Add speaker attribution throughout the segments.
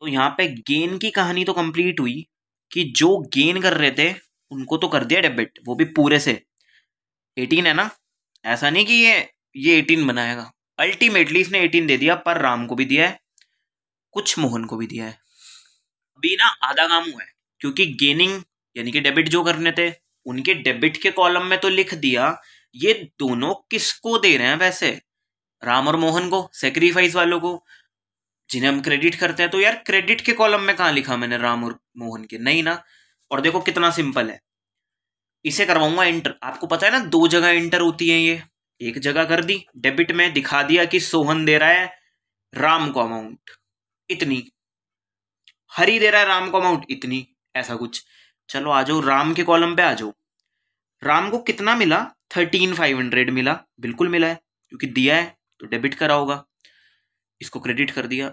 Speaker 1: तो यहाँ पे गेन की कहानी तो कंप्लीट हुई कि जो गेन कर रहे थे उनको तो कर दिया डेबिट वो भी पूरे से एटीन है ना ऐसा नहीं कि ये ये एटीन बनाएगा अल्टीमेटली इसने एटीन दे दिया पर राम को भी दिया है कुछ मोहन को भी दिया है अभी ना आधा काम हुआ है क्योंकि गेनिंग यानी कि डेबिट जो करने थे उनके डेबिट के कॉलम में तो लिख दिया ये दोनों किसको दे रहे हैं वैसे राम और मोहन को सेक्रीफाइस वालों को जिन्हें हम क्रेडिट करते हैं तो यार क्रेडिट के कॉलम में कहा लिखा मैंने राम और मोहन के नहीं ना और देखो कितना सिंपल है इसे करवाऊंगा इंटर आपको पता है ना दो जगह इंटर होती है ये एक जगह कर दी डेबिट में दिखा दिया कि सोहन दे रहा है राम को अमाउंट इतनी हरी दे रहा है राम को अमाउंट इतनी ऐसा कुछ चलो आ जाओ राम के कॉलम पे आ जाओ राम को कितना मिला थर्टीन फाइव हंड्रेड मिला बिल्कुल मिला है क्योंकि दिया है तो डेबिट करा होगा इसको क्रेडिट कर दिया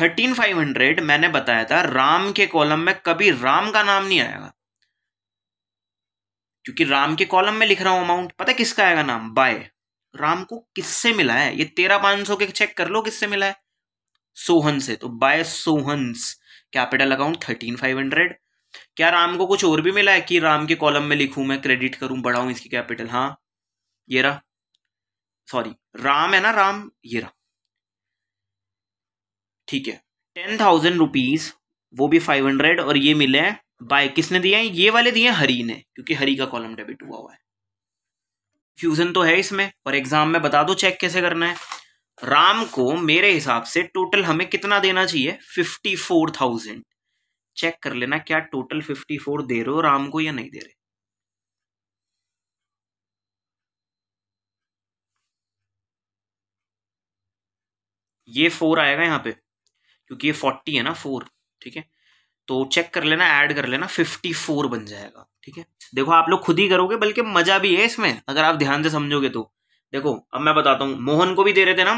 Speaker 1: थर्टीन फाइव हंड्रेड मैंने बताया था राम के कॉलम में कभी राम का नाम नहीं आएगा क्योंकि राम के कॉलम में लिख रहा हूं अमाउंट पता है किसका आएगा नाम बाय राम को किससे मिला है ये तेरह पांच सौ के चेक कर लो किससे मिला है सोहन से तो by Sohan's capital account thirteen five hundred क्या राम को कुछ और भी मिला है कि राम के कॉलम में लिखूं मैं क्रेडिट करूं बढ़ाऊं इसकी कैपिटल हाँ ये रहा सॉरी राम है ना राम ये रहा ठीक है टेन थाउजेंड रुपीज वो भी फाइव हंड्रेड और ये मिले हैं बाय किसने दिए हैं ये वाले दिए हैं हरी ने क्योंकि हरी का कॉलम डेबिट हुआ हुआ है फ्यूजन तो है इसमें और एग्जाम में बता दो चेक कैसे करना है राम को मेरे हिसाब से टोटल हमें कितना देना चाहिए फिफ्टी फोर थाउजेंड चेक कर लेना क्या टोटल फिफ्टी फोर दे रहे हो राम को या नहीं दे रहे ये फोर आएगा यहां पे क्योंकि ये फोर्टी है ना फोर ठीक है तो चेक कर लेना ऐड कर लेना फिफ्टी फोर बन जाएगा ठीक है देखो आप लोग खुद ही करोगे बल्कि मजा भी है इसमें अगर आप ध्यान से समझोगे तो देखो अब मैं बताता हूँ मोहन को भी दे रहे थे ना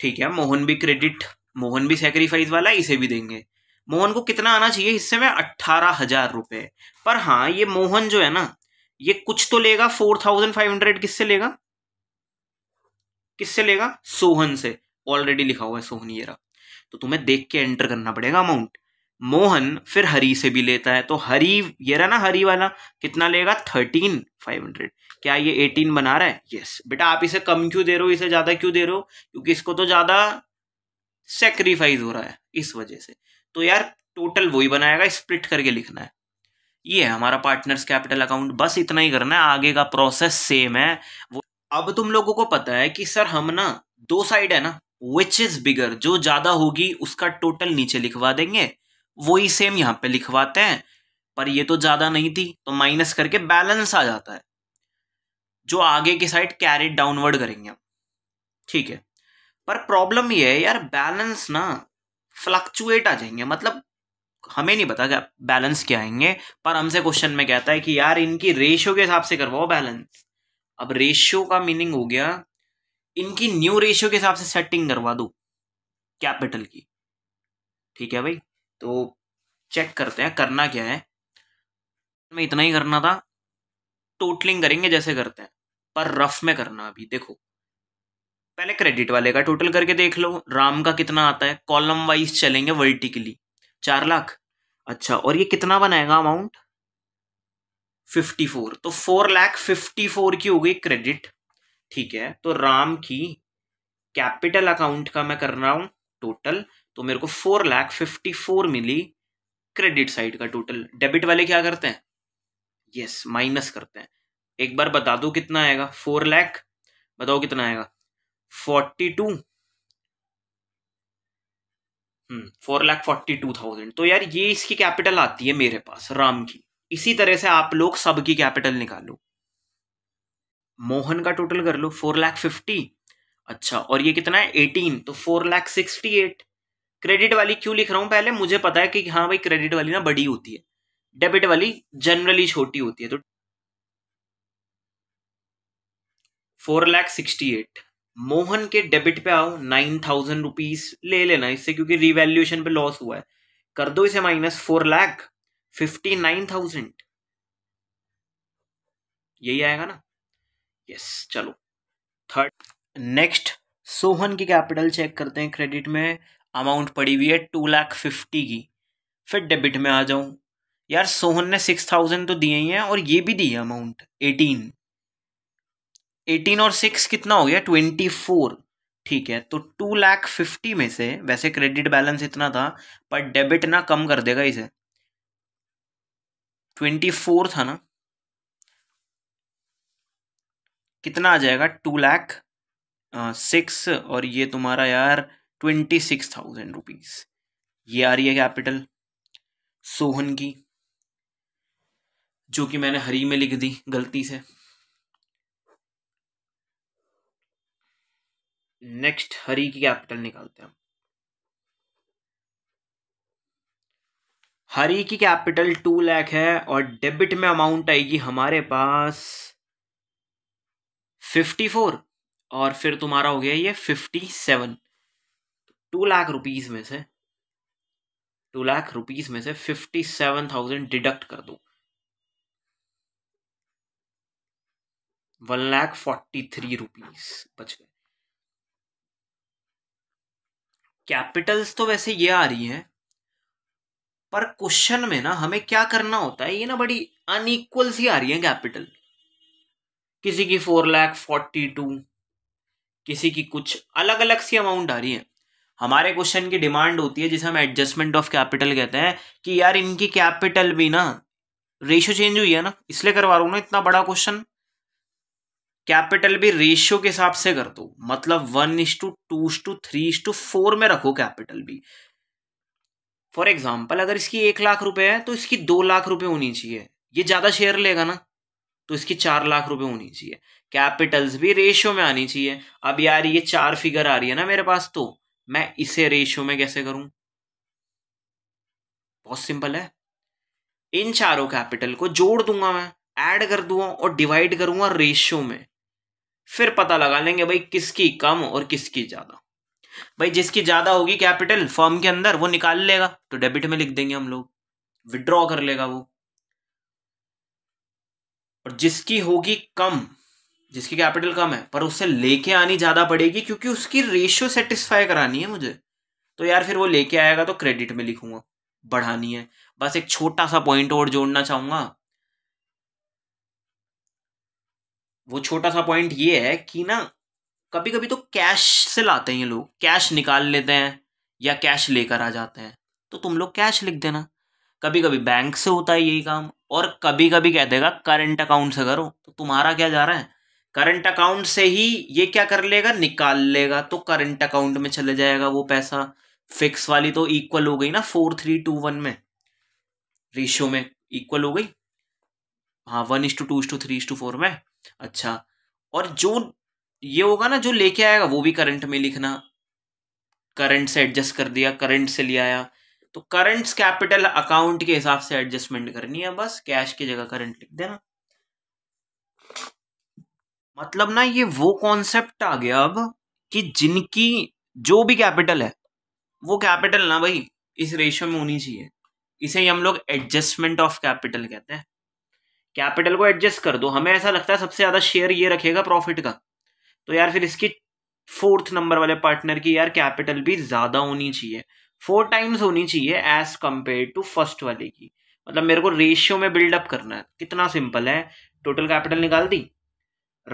Speaker 1: ठीक है मोहन भी क्रेडिट मोहन भी सेक्रीफाइस वाला इसे भी देंगे मोहन को कितना आना चाहिए हिस्से में अट्ठारह हजार रुपये पर हाँ ये मोहन जो है ना ये कुछ तो लेगा फोर थाउजेंड फाइव हंड्रेड किससे लेगा किससे लेगा सोहन से ऑलरेडी लिखा हुआ है सोहन येरा तो तुम्हें देख के एंटर करना पड़ेगा अमाउंट मोहन फिर हरी से भी लेता है तो हरी ये रहा ना हरी वाला कितना लेगा थर्टीन फाइव हंड्रेड क्या ये एटीन बना रहा है यस बेटा आप इसे कम क्यों दे रहे हो इसे ज़्यादा क्यों दे रहे हो क्योंकि इसको तो ज़्यादा सेक्रीफाइस हो रहा है इस वजह से तो यार टोटल वही बनाएगा स्प्लिट करके लिखना है ये है हमारा पार्टनर्स कैपिटल अकाउंट बस इतना ही करना है आगे का प्रोसेस सेम है वो अब तुम लोगों को पता है कि सर हम ना दो साइड है ना विच इज बिगर जो ज्यादा होगी उसका टोटल नीचे लिखवा देंगे वही सेम यहाँ पे लिखवाते हैं पर ये तो ज्यादा नहीं थी तो माइनस करके बैलेंस आ जाता है जो आगे की साइड कैरी डाउनवर्ड करेंगे ठीक है पर प्रॉब्लम ये है यार बैलेंस ना फ्लक्चुएट आ जाएंगे मतलब हमें नहीं पता क्या बैलेंस क्या आएंगे पर हमसे क्वेश्चन में कहता है कि यार इनकी रेशियो के हिसाब से करवाओ बैलेंस अब रेशियो का मीनिंग हो गया इनकी न्यू रेशियो के हिसाब से सेटिंग करवा दो कैपिटल की ठीक है भाई तो चेक करते हैं करना क्या है मैं इतना ही करना था टोटलिंग करेंगे जैसे करते हैं पर रफ में करना अभी देखो पहले क्रेडिट वाले का टोटल करके देख लो राम का कितना आता है कॉलम वाइज चलेंगे वर्टिकली चार लाख अच्छा और ये कितना बनाएगा अमाउंट फिफ्टी फोर तो फोर लाख फिफ्टी फोर की हो गई क्रेडिट ठीक है तो राम की कैपिटल अकाउंट का मैं कर रहा हूं टोटल तो मेरे को फोर लैख फिफ्टी फोर मिली क्रेडिट साइड का टोटल डेबिट वाले क्या करते हैं यस yes, माइनस करते हैं एक बार बता दो कितना आएगा फोर लैख बताओ कितना आएगा forty two hmm, four lakh forty two thousand तो यार ये इसकी कैपिटल आती है मेरे पास राम की इसी तरह से आप लोग सबकी कैपिटल निकालो मोहन का टोटल कर लो फोर लाख फिफ्टी अच्छा और ये कितना है एटीन तो four lakh sixty eight credit वाली क्यों लिख रहा हूँ पहले मुझे पता है कि हाँ भाई क्रेडिट वाली ना बड़ी होती है डेबिट वाली जनरली छोटी होती है तो four lakh sixty eight Mohan के डेबिट पे आओ नाइन थाउजेंड रुपीज ले लेना इससे क्योंकि रिवेल्यूएशन पे लॉस हुआ है कर दो इसे minus four lakh fifty nine thousand यही आएगा ना यस चलो थर्ड नेक्स्ट सोहन की कैपिटल चेक करते हैं क्रेडिट में अमाउंट पड़ी हुई है टू लाख फिफ्टी की फिर डेबिट में आ जाऊं यार सोहन ने सिक्स थाउजेंड तो दिए ही हैं और ये भी दिए अमाउंट एटीन एटीन और सिक्स कितना हो गया ट्वेंटी फोर ठीक है तो टू लाख फिफ्टी में से वैसे क्रेडिट बैलेंस इतना था पर डेबिट ना कम कर देगा इसे ट्वेंटी फोर था ना कितना आ जाएगा टू लैख सिक्स और ये तुम्हारा यार ट्वेंटी सिक्स थाउजेंड रुपीज़ ये आ रही है कैपिटल सोहन की जो कि मैंने हरी में लिख दी गलती से नेक्स्ट हरी की कैपिटल निकालते हैं हरी की कैपिटल टू लैख है और डेबिट में अमाउंट आएगी हमारे पास फिफ्टी फोर और फिर तुम्हारा हो गया ये fifty seven two lakh rupees में से टू लाख रुपीज़ में से फिफ्टी सेवन थाउजेंड डिडक्ट कर दो one lakh forty three rupees बच गए कैपिटल्स तो वैसे ये आ रही हैं पर क्वेश्चन में ना हमें क्या करना होता है ये ना बड़ी अनइक्वल सी आ रही है कैपिटल किसी की फोर लैख फोर्टी टू किसी की कुछ अलग अलग सी अमाउंट आ रही है हमारे क्वेश्चन की डिमांड होती है जिसे हम एडजस्टमेंट ऑफ कैपिटल कहते हैं कि यार इनकी कैपिटल भी ना रेशियो चेंज हुई है ना इसलिए करवा रहा हूँ ना इतना बड़ा क्वेश्चन कैपिटल भी रेशियो के हिसाब से कर दो मतलब one is to two is to three is to four में रखो कैपिटल भी फॉर एग्जाम्पल अगर इसकी एक लाख रुपए है तो इसकी दो लाख रुपए होनी चाहिए ये ज़्यादा शेयर लेगा ना तो इसकी चार लाख रुपए होनी चाहिए कैपिटल्स भी रेशियो में आनी चाहिए अब यार ये चार फिगर आ रही है ना मेरे पास तो मैं इसे रेशियो में कैसे करूं बहुत सिंपल है इन चारों कैपिटल को जोड़ दूंगा मैं ऐड कर दूंगा और डिवाइड करूंगा रेशियो में फिर पता लगा लेंगे भाई किसकी कम और किसकी ज्यादा भाई जिसकी ज्यादा होगी कैपिटल फॉर्म के अंदर वो निकाल लेगा तो डेबिट में लिख देंगे हम लोग विड्रॉ कर लेगा वो और जिसकी होगी कम जिसकी कैपिटल कम है पर उससे लेके आनी ज़्यादा पड़ेगी क्योंकि उसकी रेशियो सेटिस्फाई करानी है मुझे तो यार फिर वो लेके आएगा तो क्रेडिट में लिखूंगा बढ़ानी है बस एक छोटा सा पॉइंट और जोड़ना चाहूंगा वो छोटा सा पॉइंट ये है कि ना कभी कभी तो कैश से लाते हैं ये लोग कैश निकाल लेते हैं या कैश लेकर आ जाते हैं तो तुम लोग कैश लिख देना कभी कभी बैंक से होता है यही काम और कभी कभी कह देगा करंट अकाउंट से करो तो तुम्हारा क्या जा रहा है करंट अकाउंट से ही ये क्या कर लेगा निकाल लेगा तो करंट अकाउंट में चले जाएगा वो पैसा फिक्स वाली तो इक्वल हो गई ना फोर थ्री टू वन में रेशियो में इक्वल हो गई हाँ one is to two is to three is to four में अच्छा और जो ये होगा ना जो लेके आएगा वो भी करंट में लिखना करंट से एडजस्ट कर दिया करंट से ले आया तो करंट्स कैपिटल अकाउंट के हिसाब से एडजस्टमेंट करनी है बस कैश की जगह करंट लिख देना मतलब ना ये वो कॉन्सेप्ट आ गया अब कि जिनकी जो भी कैपिटल है वो कैपिटल ना भाई इस रेशो में होनी चाहिए इसे ही हम लोग एडजस्टमेंट ऑफ कैपिटल कहते हैं कैपिटल को एडजस्ट कर दो हमें ऐसा लगता है सबसे ज़्यादा शेयर ये रखेगा प्रॉफिट का तो यार फिर इसकी फोर्थ नंबर वाले पार्टनर की यार कैपिटल भी ज़्यादा होनी चाहिए फोर टाइम्स होनी चाहिए एज कम्पेयर टू फर्स्ट वाले की मतलब मेरे को रेशियो में बिल्डअप करना है कितना सिंपल है टोटल कैपिटल निकाल दी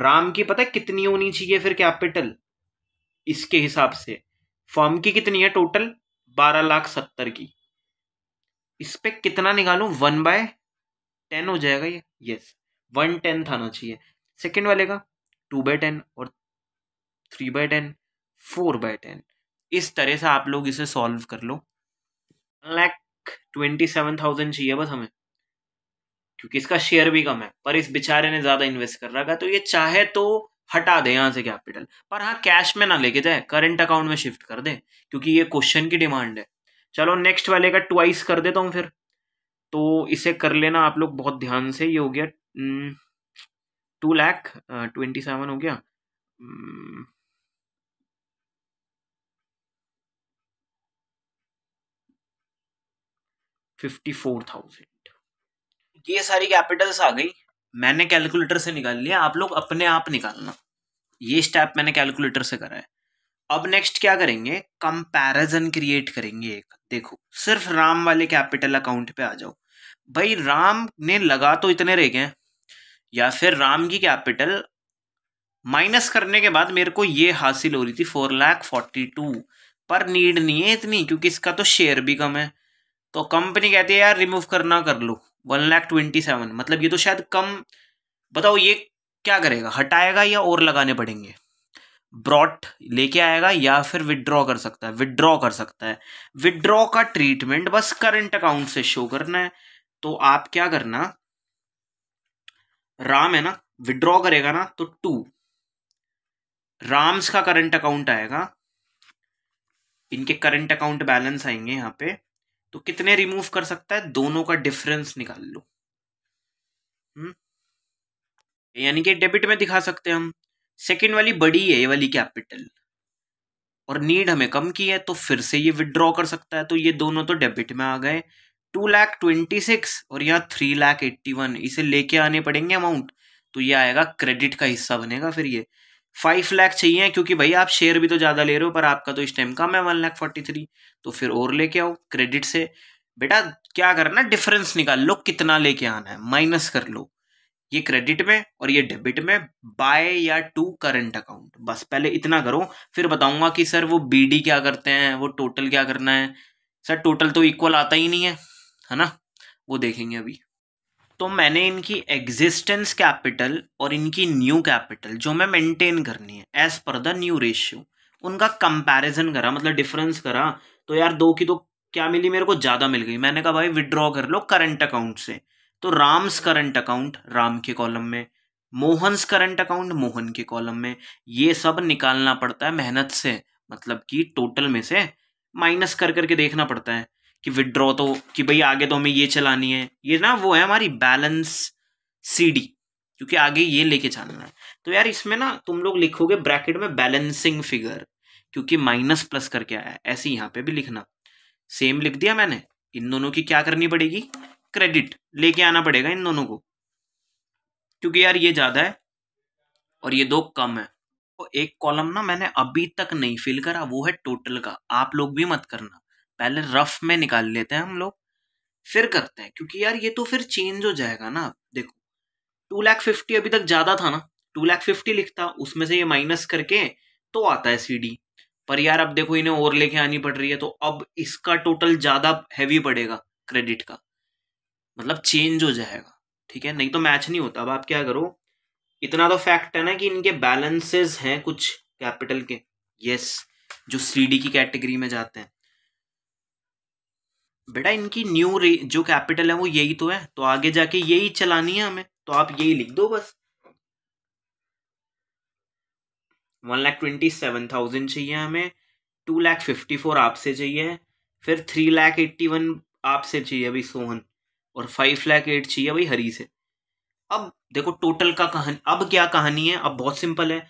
Speaker 1: राम की पता है कितनी होनी चाहिए फिर कैपिटल इसके हिसाब से फॉर्म की कितनी है टोटल बारह लाख सत्तर की इस पर कितना निकालू वन बाय टेन हो जाएगा ये यस वन टेन आना चाहिए सेकेंड वाले का टू बाय टेन और three by ten four by ten इस तरह से आप लोग इसे सॉल्व कर लो one lakh twenty seven thousand चाहिए बस हमें क्योंकि इसका शेयर भी कम है पर इस बेचारे ने ज़्यादा इन्वेस्ट कर रखा तो ये चाहे तो हटा दे यहाँ से कैपिटल पर हाँ कैश में ना लेके जाए करंट अकाउंट में शिफ्ट कर दे क्योंकि ये क्वेश्चन की डिमांड है चलो नेक्स्ट वाले का ट्वाइस कर देता हूँ फिर तो इसे कर लेना आप लोग बहुत ध्यान से ये हो गया टू लैख ट्वेंटी सेवन हो गया हम्म, फिफ्टी फोर थाउजेंड ये सारी कैपिटल्स आ गई मैंने कैलकुलेटर से निकाल लिया आप लोग अपने आप निकालना ये स्टेप मैंने कैलकुलेटर से करा है अब नेक्स्ट क्या करेंगे कंपैरिजन क्रिएट करेंगे एक देखो सिर्फ राम वाले कैपिटल अकाउंट पे आ जाओ भाई राम ने लगा तो इतने रह गए या फिर राम की कैपिटल माइनस करने के बाद मेरे को ये हासिल हो रही थी फोर लाख फोर्टी टू पर नीड नहीं है इतनी क्योंकि इसका तो शेयर भी कम है तो कंपनी कहती है यार रिमूव करना कर लो वन लाख ट्वेंटी सेवन मतलब ये तो शायद कम बताओ ये क्या करेगा हटाएगा या और लगाने पड़ेंगे ब्रॉट लेके आएगा या फिर विदड्रॉ कर सकता है विदड्रॉ कर सकता है विदड्रॉ का ट्रीटमेंट बस करंट अकाउंट से शो करना है तो आप क्या करना राम है ना विदड्रॉ करेगा ना तो टू राम्स का करंट अकाउंट आएगा इनके करंट अकाउंट बैलेंस आएंगे यहाँ पे तो कितने रिमूव कर सकता है दोनों का डिफरेंस निकाल लो हम्म? यानी कि डेबिट में दिखा सकते हैं हम सेकेंड वाली बड़ी है ये वाली कैपिटल और नीड हमें कम की है तो फिर से ये विदड्रॉ कर सकता है तो ये दोनों तो डेबिट में आ गए टू लैख ट्वेंटी सिक्स और यहाँ थ्री लैख एट्टी वन इसे लेके आने पड़ेंगे अमाउंट तो ये आएगा क्रेडिट का हिस्सा बनेगा फिर ये फाइव लाख चाहिए क्योंकि भाई आप शेयर भी तो ज़्यादा ले रहे हो पर आपका तो इस टाइम कम है वन लाख फोर्टी थ्री तो फिर और लेके आओ क्रेडिट से बेटा क्या करना डिफरेंस निकाल लो कितना लेके आना है माइनस कर लो ये क्रेडिट में और ये डेबिट में बाय या टू करंट अकाउंट बस पहले इतना करो फिर बताऊंगा कि सर वो बीडी क्या करते हैं वो टोटल क्या करना है सर टोटल तो इक्वल आता ही नहीं है है ना वो देखेंगे अभी तो मैंने इनकी एग्जिस्टेंस कैपिटल और इनकी न्यू कैपिटल जो मैं मेंटेन करनी है as per the new ratio उनका कंपैरिजन करा मतलब डिफरेंस करा तो यार दो की तो क्या मिली मेरे को ज़्यादा मिल गई मैंने कहा भाई विड्रॉ कर लो करंट अकाउंट से तो राम्स करंट अकाउंट राम के कॉलम में मोहनस करंट अकाउंट मोहन के कॉलम में ये सब निकालना पड़ता है मेहनत से मतलब कि टोटल में से माइनस कर करके देखना पड़ता है कि विड्रॉ तो कि भाई आगे तो हमें ये चलानी है ये ना वो है हमारी बैलेंस सीडी क्योंकि आगे ये लेके चलना है तो यार इसमें ना तुम लोग लिखोगे ब्रैकेट में बैलेंसिंग फिगर क्योंकि माइनस प्लस करके आया है ऐसे यहाँ पे भी लिखना सेम लिख दिया मैंने इन दोनों की क्या करनी पड़ेगी क्रेडिट लेके आना पड़ेगा इन दोनों को क्योंकि यार ये ज़्यादा है और ये दो कम है तो एक कॉलम ना मैंने अभी तक नहीं फिल करा वो है टोटल का आप लोग भी मत करना पहले रफ में निकाल लेते हैं हम लोग फिर करते हैं क्योंकि यार ये तो फिर चेंज हो जाएगा ना देखो टू लैख फिफ्टी अभी तक ज़्यादा था ना टू लैख फिफ्टी लिखता उसमें से ये माइनस करके तो आता है सी पर यार अब देखो इन्हें और लेके आनी पड़ रही है तो अब इसका टोटल ज़्यादा हैवी पड़ेगा क्रेडिट का मतलब चेंज हो जाएगा ठीक है नहीं तो मैच नहीं होता अब आप क्या करो इतना तो फैक्ट है ना कि इनके बैलेंसेस हैं कुछ कैपिटल के यस जो सी की कैटेगरी में जाते हैं बेटा इनकी न्यू जो कैपिटल है वो यही तो है तो आगे जाके यही चलानी है हमें तो आप यही लिख दो बस one lakh twenty seven thousand चाहिए हमें टू लाख फिफ्टी फोर आपसे चाहिए फिर थ्री लाख एट्टी वन आपसे चाहिए भाई सोहन और फाइव लाख एट चाहिए भाई हरी से अब देखो टोटल का कहानी अब क्या कहानी है अब बहुत सिंपल है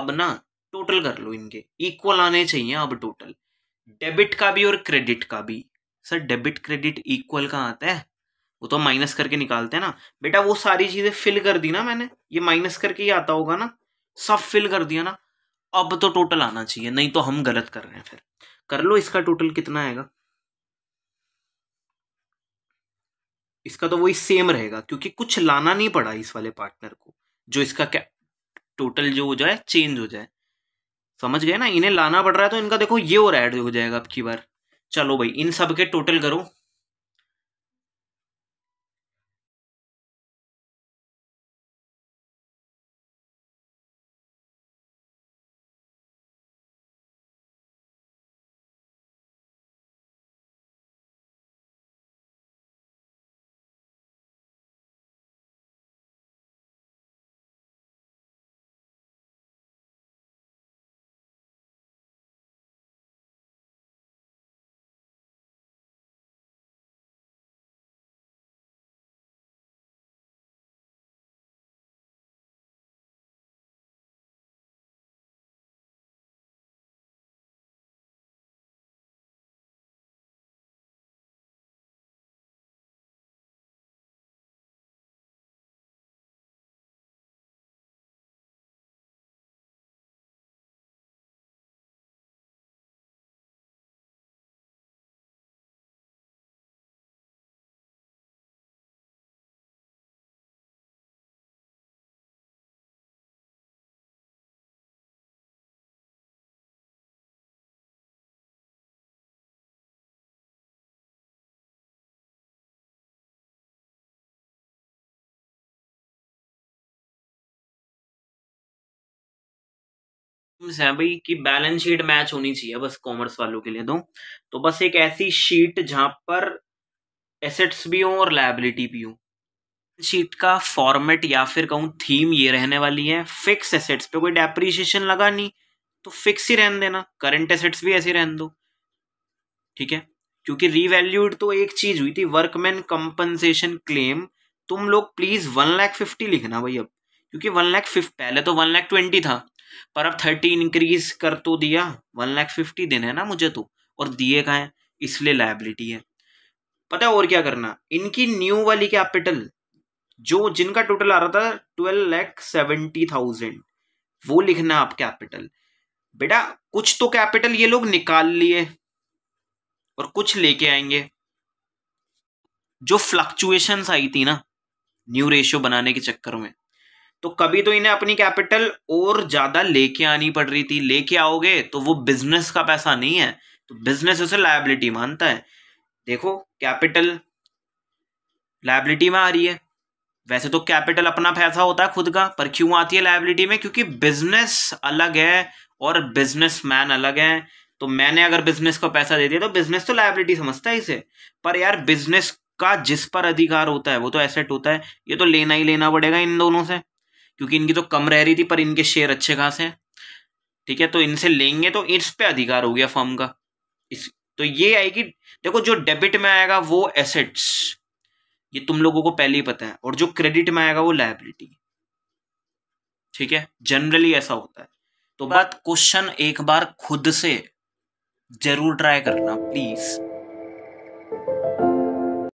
Speaker 1: अब ना टोटल कर लो इनके इक्वल आने चाहिए अब टोटल डेबिट का भी और क्रेडिट का भी सर डेबिट क्रेडिट इक्वल कहाँ आता है वो तो माइनस करके निकालते हैं ना बेटा वो सारी चीज़ें फिल कर दी ना मैंने ये माइनस करके ही आता होगा ना सब फिल कर दिया ना अब तो टोटल आना चाहिए नहीं तो हम गलत कर रहे हैं फिर कर लो इसका टोटल कितना आएगा इसका तो वही सेम रहेगा क्योंकि कुछ लाना नहीं पड़ा इस वाले पार्टनर को जो इसका क्या टोटल जो हो जाए चेंज हो जाए समझ गए ना इन्हें लाना पड़ रहा है तो इनका देखो ये और ऐड हो जाएगा अब की बार चलो भाई इन सब के टोटल करो है भाई कि बैलेंस शीट मैच होनी चाहिए बस कॉमर्स वालों के लिए दो तो।, तो बस एक ऐसी शीट जहां पर एसेट्स भी हों और लाइबिलिटी भी हो शीट का फॉर्मेट या फिर कहूँ थीम ये रहने वाली है फिक्स एसेट्स पे कोई डेप्रीशिएशन लगा नहीं तो फिक्स ही रहने देना करंट एसेट्स भी ऐसे रहने दो ठीक है क्योंकि रीवैल्यूड तो एक चीज हुई थी वर्कमैन कंपनसेशन क्लेम तुम लोग प्लीज वन लैख फिफ्टी लिखना भाई अब क्योंकि वन लैख फिफ्टी पहले तो वन लैख ट्वेंटी था पर अब थर्टी इंक्रीज कर तो दिया वन लाख फिफ्टी देने ना मुझे तो और दिए कहा है इसलिए लाइबिलिटी है पता है और क्या करना इनकी न्यू वाली कैपिटल जो जिनका टोटल आ रहा था ट्वेल्व लैख सेवेंटी थाउजेंड वो लिखना आप कैपिटल बेटा कुछ तो कैपिटल ये लोग निकाल लिए और कुछ लेके आएंगे जो फ्लक्चुएशंस आई थी ना न्यू रेशियो बनाने के चक्कर में तो कभी तो इन्हें अपनी कैपिटल और ज़्यादा लेके आनी पड़ रही थी लेके आओगे तो वो बिजनेस का पैसा नहीं है तो बिजनेस उसे लाइबिलिटी मानता है देखो कैपिटल लाइबिलिटी में आ रही है वैसे तो कैपिटल अपना पैसा होता है खुद का पर क्यों आती है लाइबिलिटी में क्योंकि बिजनेस अलग है और बिजनेस अलग है तो मैंने अगर बिजनेस को पैसा दे दिया तो बिजनेस तो लाइबिलिटी समझता है इसे पर यार बिजनेस का जिस पर अधिकार होता है वो तो एसेट होता है ये तो लेना ही लेना पड़ेगा इन दोनों से क्योंकि इनकी तो कम रह रही थी पर इनके शेयर अच्छे खासे हैं ठीक है तो इनसे लेंगे तो इस पे अधिकार हो गया फर्म का इस तो ये आएगी देखो जो डेबिट में आएगा वो एसेट्स ये तुम लोगों को पहले ही पता है और जो क्रेडिट में आएगा वो लाइबिलिटी ठीक है जनरली ऐसा होता है तो बात क्वेश्चन एक बार खुद से जरूर ट्राई करना प्लीज़